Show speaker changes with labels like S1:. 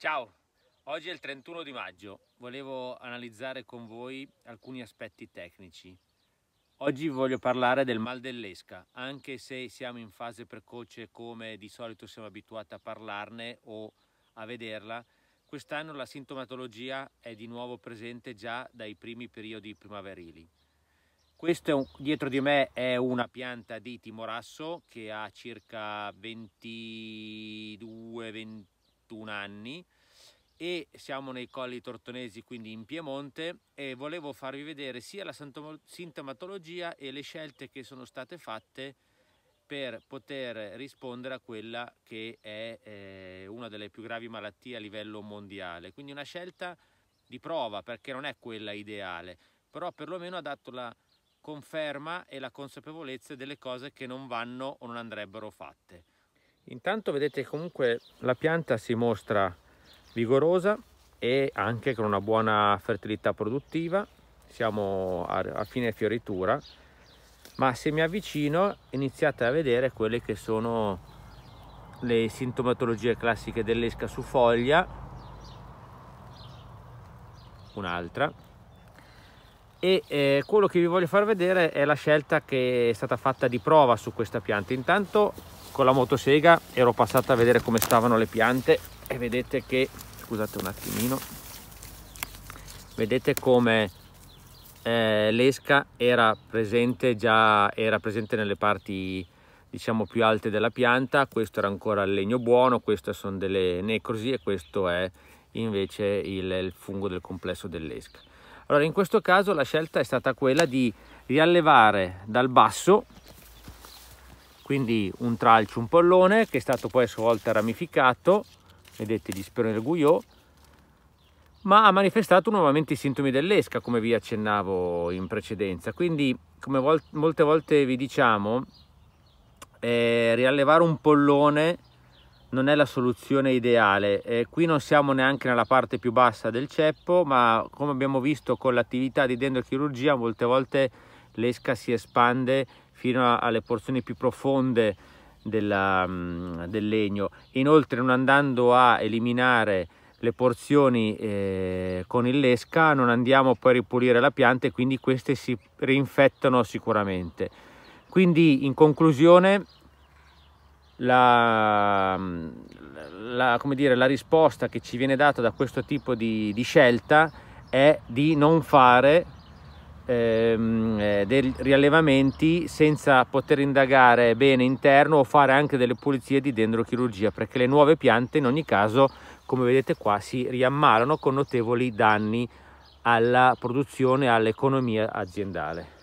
S1: Ciao, oggi è il 31 di maggio, volevo analizzare con voi alcuni aspetti tecnici. Oggi voglio parlare del mal dell'esca, anche se siamo in fase precoce come di solito siamo abituati a parlarne o a vederla, quest'anno la sintomatologia è di nuovo presente già dai primi periodi primaverili. Questo un, dietro di me è una pianta di timorasso che ha circa 22-23 41 anni e siamo nei colli tortonesi quindi in Piemonte e volevo farvi vedere sia la sintomatologia e le scelte che sono state fatte per poter rispondere a quella che è eh, una delle più gravi malattie a livello mondiale quindi una scelta di prova perché non è quella ideale però perlomeno ha dato la conferma e la consapevolezza delle cose che non vanno o non andrebbero fatte Intanto vedete comunque la pianta si mostra vigorosa e anche con una buona fertilità produttiva. Siamo a fine fioritura, ma se mi avvicino iniziate a vedere quelle che sono le sintomatologie classiche dell'esca su foglia, un'altra, e eh, quello che vi voglio far vedere è la scelta che è stata fatta di prova su questa pianta. Intanto con la motosega ero passata a vedere come stavano le piante e vedete che scusate un attimino vedete come eh, l'esca era presente già era presente nelle parti diciamo più alte della pianta questo era ancora il legno buono queste sono delle necrosi e questo è invece il, il fungo del complesso dell'esca allora in questo caso la scelta è stata quella di riallevare dal basso quindi un tralcio, un pollone che è stato poi a sua volta ramificato, vedete gli speroni del Guyot, ma ha manifestato nuovamente i sintomi dell'esca come vi accennavo in precedenza. Quindi come vol molte volte vi diciamo, eh, riallevare un pollone non è la soluzione ideale. Eh, qui non siamo neanche nella parte più bassa del ceppo, ma come abbiamo visto con l'attività di dendrochirurgia, molte volte l'esca si espande fino alle porzioni più profonde della, mm, del legno. Inoltre non andando a eliminare le porzioni eh, con il lesca non andiamo poi a ripulire la pianta e quindi queste si rinfettano sicuramente. Quindi in conclusione la, la, dire, la risposta che ci viene data da questo tipo di, di scelta è di non fare Ehm, eh, dei riallevamenti senza poter indagare bene interno o fare anche delle pulizie di dendrochirurgia perché le nuove piante in ogni caso come vedete qua si riammalano con notevoli danni alla produzione e all'economia aziendale.